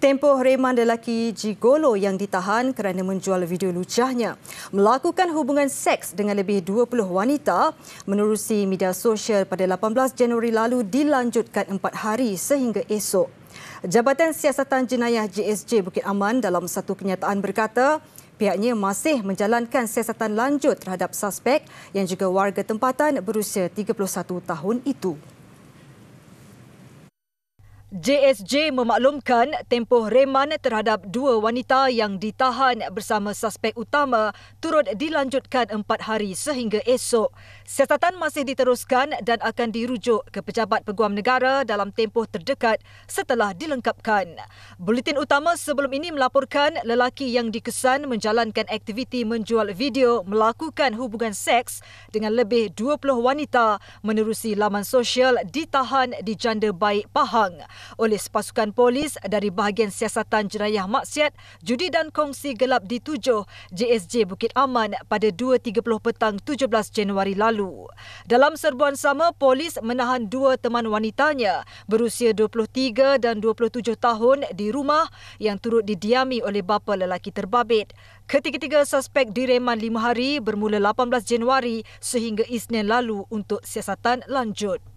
Tempoh reman lelaki gigolo yang ditahan kerana menjual video lucahnya melakukan hubungan seks dengan lebih 20 wanita menerusi media sosial pada 18 Januari lalu dilanjutkan 4 hari sehingga esok. Jabatan Siasatan Jenayah JSJ Bukit Aman dalam satu kenyataan berkata pihaknya masih menjalankan siasatan lanjut terhadap suspek yang juga warga tempatan berusia 31 tahun itu. JSJ memaklumkan tempoh reman terhadap dua wanita yang ditahan bersama suspek utama turut dilanjutkan empat hari sehingga esok. Siasatan masih diteruskan dan akan dirujuk ke pejabat peguam negara dalam tempoh terdekat setelah dilengkapkan. Buletin utama sebelum ini melaporkan lelaki yang dikesan menjalankan aktiviti menjual video melakukan hubungan seks dengan lebih 20 wanita menerusi laman sosial ditahan di janda baik Pahang oleh pasukan polis dari bahagian siasatan jenayah maksiat judi dan kongsi gelap di tujuh JSJ Bukit Aman pada 2.30 petang 17 Januari lalu. Dalam serbuan sama, polis menahan dua teman wanitanya berusia 23 dan 27 tahun di rumah yang turut didiami oleh bapa lelaki terbabit. Ketiga-tiga suspek direman lima hari bermula 18 Januari sehingga Isnin lalu untuk siasatan lanjut.